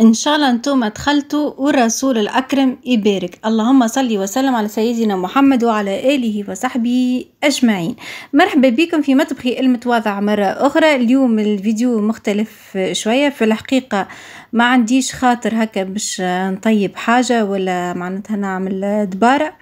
إن شاء الله أنتم أدخلتوا والرسول الأكرم يبارك اللهم صلي وسلم على سيدنا محمد وعلى آله وصحبه أجمعين مرحبا بكم في مطبخي المتواضع مرة أخرى اليوم الفيديو مختلف شوية في الحقيقة ما عنديش خاطر هكا باش نطيب حاجة ولا معناتها نعمل دبارة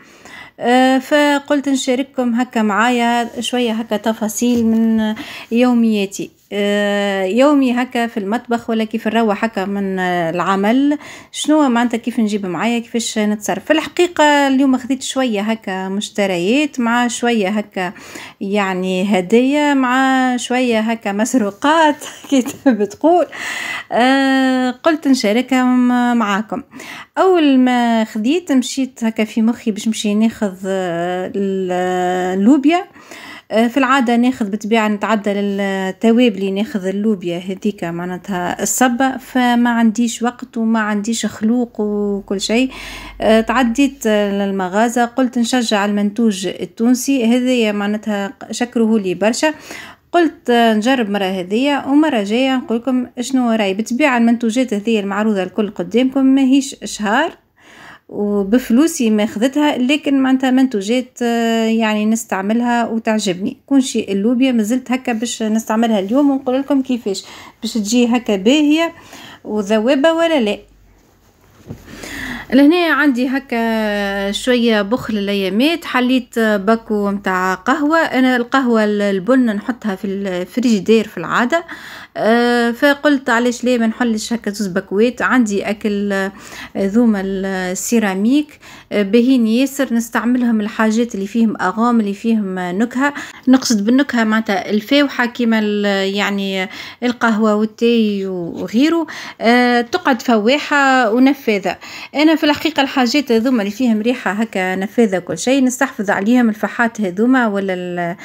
أه، فقلت نشارككم هكا معايا شوية هكا تفاصيل من يومياتي آه، يومي هكا في المطبخ ولا كيف نروح هكا من العمل شنو معناتها كيف نجيب معايا كيفاش نتصرف في الحقيقه اليوم خديت شويه هكا مشتريات مع شويه هكا يعني هديه مع شويه هكا مسروقات كي بتقول آه، قلت نشاركها معاكم اول ما خديت مشيت هكا في مخي باش نمشي ناخذ اللوبيا آه آه، في العاده ناخذ بالطبيعه نتعدى للتوابلي ناخذ اللوبيا هذيك معناتها الصبه فما عنديش وقت وما عنديش خلوق وكل شيء آه، تعديت للمغازة قلت نشجع المنتوج التونسي هذه معناتها شكره لي برشا قلت نجرب مرة هذية ومرة جاية نقول لكم شنو راي بتبيع المنتوجات هذه المعروضة الكل قدامكم ماهيش شهار وبفلوسي ما خذتها لكن معناتها منتوجات آه، يعني نستعملها وتعجبني كل شيء اللوبيا مازلت هكا باش نستعملها اليوم ونقول لكم كيفاش باش تجي هكا باهيه وذوابه ولا لا لهنا عندي هكا شويه بخل الايامات حليت باكو متاع قهوه انا القهوه البن نحطها في الفريجيدير في العاده آه، فقلت علاش ليه ما نحلش هكا زوز باكوات عندي اكل آه، ذوما السيراميك آه، باهين ياسر نستعملهم الحاجات اللي فيهم اغام اللي فيهم نكهه نقصد بالنكهه معناتها الفاوحه كيما يعني القهوه والتاي وغيره تقعد فواحه ونفاذه انا في الحقيقه الحاجات هذوما اللي فيهم ريحه هكا نفاذه كل شيء نستحفظ عليهم الفحات هذوما ولا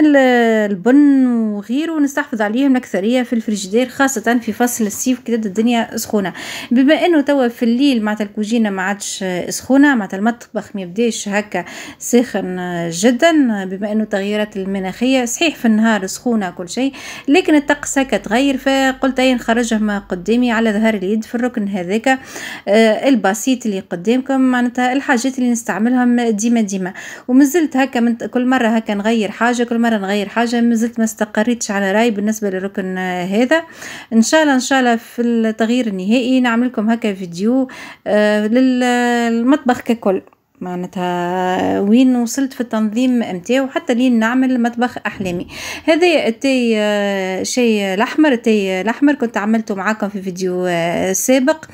البن وغيره نستحفظ عليهم الاكثريه في الفريجيدير خاصه في فصل الصيف كده الدنيا سخونه بما انه توا في الليل معناتها الكوجينه ما عادش سخونه معناتها المطبخ ما يبداش هكا ساخن جدا بما انه تغييرات المناخيه صحيح في النهار سخونه كل شيء لكن الطقس هكا تغير فقلت اي نخرجهم قدامي على ظهر اليد في الركن هذاك آه، البسيط الحاجات اللي قدامكم معناتها الحاجات اللي نستعملهم ديما ديما ومازلت هكا من كل مره هكا نغير حاجه كل مره نغير حاجه مازلت ما استقريتش على راي بالنسبه للركن هذا ان شاء الله ان شاء الله في التغيير النهائي نعمل لكم هكا فيديو آه، للمطبخ ككل معناتها وين وصلت في التنظيم امتي وحتى لين نعمل مطبخ احلامي هذا التي آه، شيء الاحمر التي الاحمر كنت عملته معاكم في فيديو آه، سابق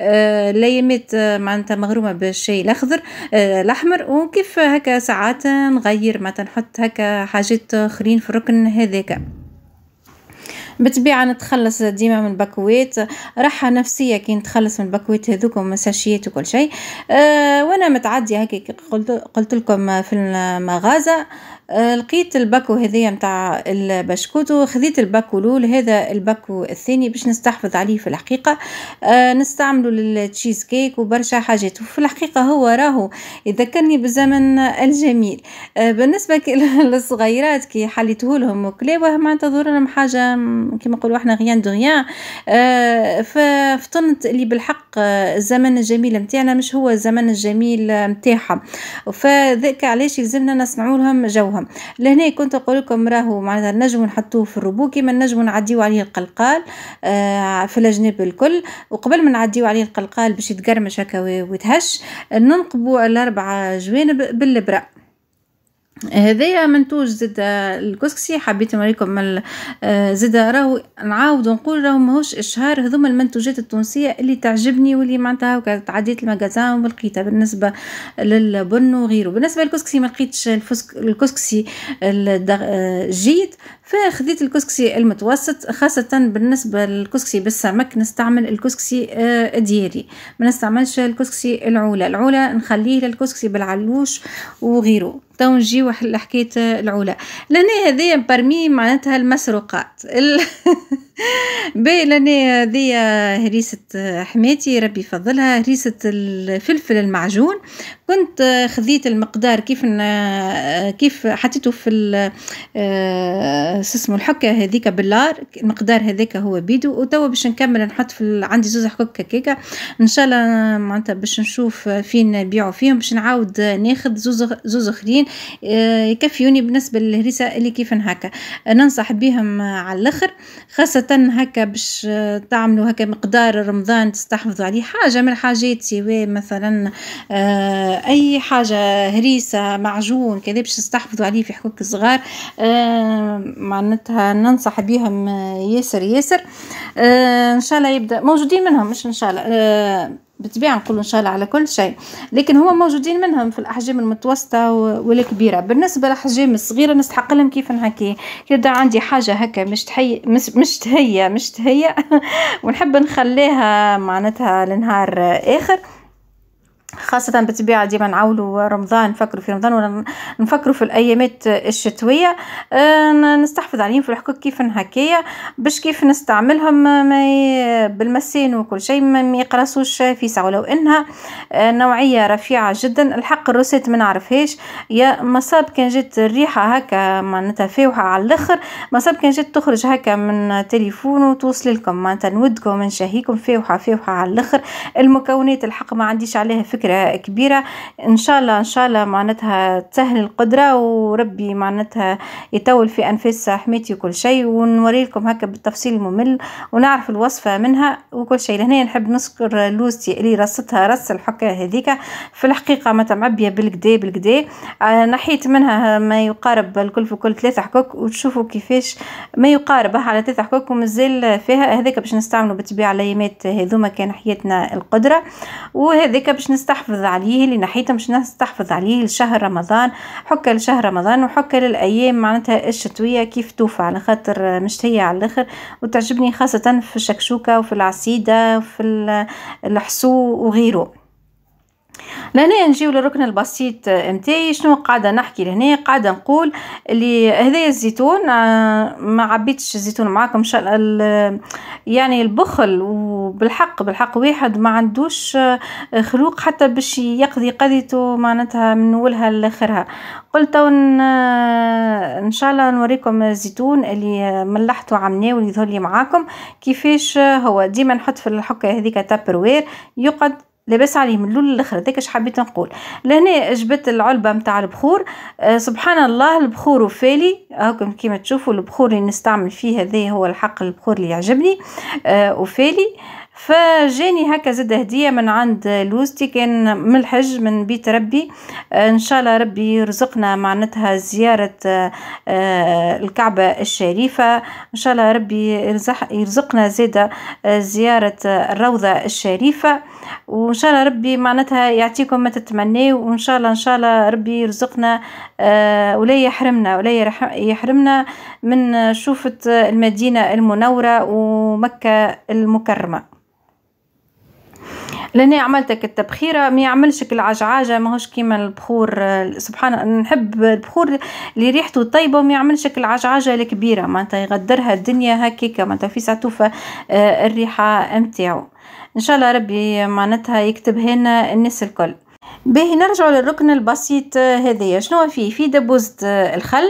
آه، ليمت معناتها مغرومه بالشاي الاخضر الاحمر وكيف هكا ساعات نغير ما تنحط هكا حاجات اخرين في الركن هذاك بالطبيعه نتخلص ديما من البكويت راحه نفسيه كي نتخلص من البكويت هذوك ومن ساشيات وكل شيء أه وانا متعديه هكا قلت قلت لكم في المغازه أه، لقيت الباكو هذيا متاع البشكوتو خذيت الباكو الاول هذا الباكو الثاني باش نستحفظ عليه في الحقيقه آه نستعمله للتشيز كيك وبرشا حاجات وفي الحقيقه هو راهو يذكرني بالزمن الجميل آه بالنسبه للصغيرات كي حليته لهم وكلاوه معناتها تظهر لهم حاجه كيما نقولوا احنا غيان دو غيان آه ففطنت اللي بالحق الزمن الجميل نتاعنا مش هو الزمن الجميل نتاعهم فذاك علاش يلزمنا نصنعوا لهم جوهم المهم لهنا كنت نقول لكم راهو معناتها نجمو نحطوه في الربو كيما نجمو نعديو عليه القلقال آه في الجناب الكل وقبل ما نعديو عليه القلقال باش يتقرمش هكا ويتهش ننقبو الاربعه جوانب بالبره هذايا منتوج زاد آه، الكسكسي حبيت نوريكم آه، زاد راهو نعاود نقول راهو ماهوش اشهار هذوما المنتوجات التونسيه اللي تعجبني واللي معناتها تعديت المجازان ولقيتها بالنسبه للبن وغيره بالنسبه للكسكسي ما لقيتش الكسكسي الجيد آه، فخذيت الكسكسي المتوسط خاصة بالنسبة للكسكسي بالسمك نستعمل الكسكسي الديري ما نستعملش الكسكسي العولة العولة نخليه للكسكسي بالعلوش وغيره تو نجيو لحكايه العلا لان هذه برمي معناتها المسروقات ال... باهي لان هذيا هريسة حماتي ربي يفضلها هريسة الفلفل المعجون كنت خذيت المقدار كيف كيف حطيته في آه، اسمه الحكة هذيك باللار المقدار هذاك هو بيدو وتوا باش نكمل نحط في عندي زوز حكوك هكاكا ان شاء الله معناتها باش نشوف فين نبيعوا فيهم باش نعاود ناخذ زوز زوز اخرين آه، يكفيوني بالنسبه للهريسه اللي كيف هكا آه، ننصح بهم آه، على الاخر خاصه هكا باش تعملوا هكا مقدار رمضان تستحفظوا عليه حاجه من الحاجات سواء مثلا اي حاجه هريسه معجون كذا باش تستحفظوا عليه في حقوق الصغار معناتها ننصح بهم ياسر ياسر ان شاء الله يبدا موجودين منهم مش ان شاء الله بالطبيعه نقول ان شاء الله على كل شيء لكن هما موجودين منهم في الاحجام المتوسطه والكبيره بالنسبه للاحجام الصغيره نستحق لهم كيف نحكي يبدا عندي حاجه هكا مش تحي مش, مش تهيا مش تهيا ونحب نخليها معناتها لنهار اخر خاصة بالطبيعة ديما نعاولوا رمضان نفكروا في رمضان ولا نفكروا في الأيامات الشتوية آه، نستحفظ عليهم في الحقوق كيف هكايا باش كيف نستعملهم بالمسين وكل شيء ما يقرصوش فيسع ولو إنها آه، نوعية رفيعة جدا الحق الروسات ما نعرفهاش يا مصاب كان جات الريحة هكا معناتها فاوحة على الآخر مصاب كان جات تخرج هكا من تليفون وتوصل لكم معناتها نودكم نشهيكم فاوحة فاوحة على الآخر المكونات الحق ما عنديش عليها فكرة فكره كبيره ان شاء الله ان شاء الله معناتها تسهل القدره وربي معناتها يطول في انفاس حميتي وكل شيء ونوري لكم هكا بالتفصيل الممل ونعرف الوصفه منها وكل شيء لهنا نحب نشكر لوزتي اللي رصتها رص الحكه هذيك في الحقيقه ما تعبيه بالكدا بالكدا آه، نحيت منها ما يقارب الكل في كل ثلاثه حكوك وتشوفوا كيفاش ما يقارب على ثلاثه حكوك ومازال فيها هذيك باش نستعملوا بالطبيعه الايامات هذوما كان حياتنا القدره وهذيك باش نستعملوا نستحفظ عليه لناحيته مش نستحفظ عليه لشهر رمضان حكى لشهر رمضان وحكى للأيام معناتها الشتوية كيف توفى على خاطر مشتهية على الآخر وتعجبني خاصة في الشكشوكة وفي العسيدة وفي الحسو وغيره لهنا نجيو للركن البسيط امتي شنو قاعده نحكي لهنا قاعده نقول اللي هذايا الزيتون آه، ما عبيتش الزيتون معاكم ان شاء الله يعني البخل و وبالحق بالحق واحد ما عندوش آه، خلوق حتى باش يقضي قضيته معناتها من اولها لاخرها قلت ان آه، شاء الله نوريكم الزيتون اللي ملحته عمناه ويظهر لي معاكم كيفاش هو ديما نحط في الحكه هذيك تابروير يقعد لاباس عليه من الاول للاخر هذاك اش حبيت نقول لهنا جبت العلبه نتاع البخور آه سبحان الله البخور وفالي هاكم كيما تشوفوا البخور اللي نستعمل فيه هذا هو الحق البخور اللي يعجبني آه وفالي آه فجاني هكا زاد هديه من عند لوزتي كان من الحج من بيت ربي آه، ان شاء الله ربي يرزقنا معناتها زياره آه، آه، الكعبه الشريفه ان شاء الله ربي يرزقنا زاده زياره الروضه الشريفه وان شاء الله ربي معناتها يعطيكم ما تتمنوا وان شاء الله ان شاء الله ربي يرزقنا ولا يحرمنا ولا يحرمنا من شوفة المدينة المنورة ومكة المكرمة لاني عملتك التبخيره ما يعملش العجعاجه ماهوش كيما البخور سبحان نحب البخور اللي ريحته طيبه وما يعملش العجعاجه الكبيره معناتها يغدرها الدنيا هكيكا معناتها في ساتوفا آه، الريحه نتاعو ان شاء الله ربي معناتها يكتب هنا الناس الكل باهي نرجعوا للركن البسيط آه، هذايا شنو فيه في دبوزة آه، الخل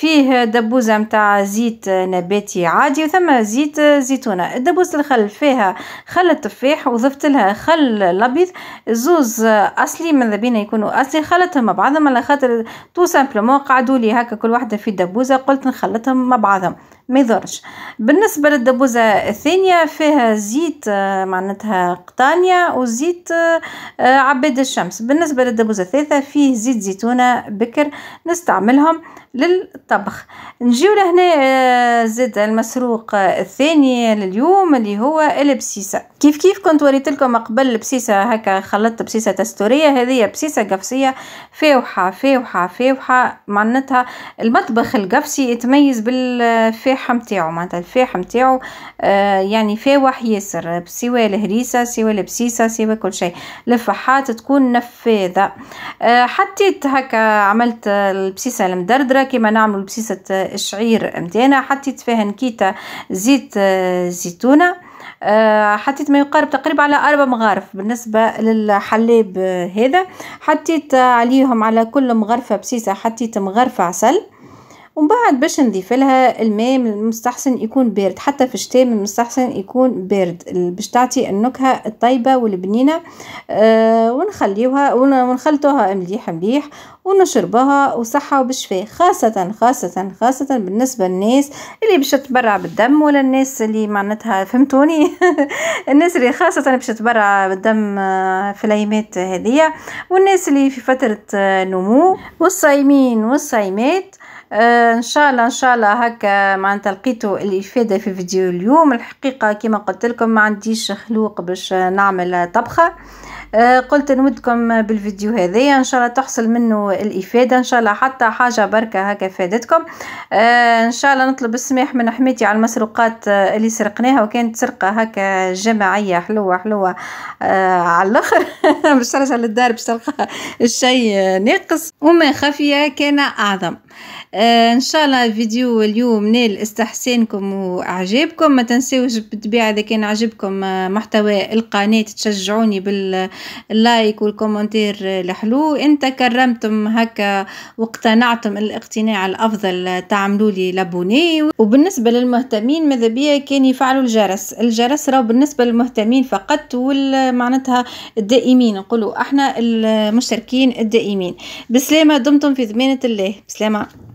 فيه دبوزه نتاع زيت نباتي عادي وثم زيت زيتونه دبوزه الخل فيها خل التفاح وضفت لها خل الابيض زوز اصلي ماذا بينا يكونوا اصلي خلطهم مع بعضهم على خاطر تو سامبلومون قعدوا لي هكا كل واحده في دبوزه قلت نخلطهم مع بعضهم ما يضرش بالنسبه للدبوزه الثانيه فيها زيت معناتها قطانيه وزيت آه، عباد الشمس بالنسبه للدبوزه الثالثه فيه زيت زيتونه بكر نستعملهم للطبخ نجيو لهنا آه، زاد المسروق الثاني لليوم اللي هو البسيسه كيف كيف كنت وريت لكم قبل البسيسة هكا خلطت بسيسه تستوريه هذه بسيسه قفصيه فاوحه فاوحه فاوحه معناتها المطبخ القفصي يتميز بالفاحه نتاعو معناتها الفاحه نتاعو آه، يعني فاوح ياسر سواء الهريسه سواء البسيسه سواء كل شيء الفحات تكون نفاذه آه، حطيت هكا عملت البسيسه المدردره كما نعملوا بسيسة الشعير متاعنا حطيت فيها نكيتا زيت آه، زيتونة آه، حطيت ما يقارب تقريبا على أربع مغارف بالنسبة للحليب هذا حطيت عليهم على كل مغرفة بسيسة حطيت مغرفة عسل ومن بعد باش نضيفلها الماء من المستحسن يكون بارد حتى في الشتاء من المستحسن يكون بارد باش تعطي النكهه الطيبه والبنينه أه ونخليوها ونخلطوها مليح مليح ونشربها وصحة وبشفاء خاصة خاصة خاصة بالنسبة للناس اللي باش تبرع بالدم ولا الناس اللي معناتها فهمتوني الناس اللي خاصة باش تبرع بالدم آه، في الأيامات هذية والناس اللي في فترة آه، نمو والصايمين والصايمات آه، ان شاء الله ان شاء الله هكا معناتها لقيتوا الافاده في فيديو اليوم الحقيقه كما قلت لكم ما عنديش خلوق باش نعمل طبخه آه، قلت نودكم بالفيديو هذايا ان شاء الله تحصل منه الافاده ان شاء الله حتى حاجه بركه هكا فادتكم آه، ان شاء الله نطلب السماح من حماتي على المسروقات آه، اللي سرقناها وكانت سرقه هكا جماعيه حلوه حلوه على الاخر باش ترجع للدار باش تلقى الشيء ناقص وما خفية كان اعظم ان شاء الله فيديو اليوم نال استحسانكم واعجابكم ما تنسوش بالطبيعه اذا كان عجبكم محتوى القناه تشجعوني بال اللايك والكومنتير الحلو انت كرمتم هكا واقتنعتم الاقتناع الافضل تعملوا لي لابوني وبالنسبه للمهتمين ماذا بيا كان يفعلوا الجرس الجرس راهو بالنسبه للمهتمين فقط والمعناتها الدائمين نقولوا احنا المشتركين الدائمين بسلامه دمتم في ضمانه الله بسلامه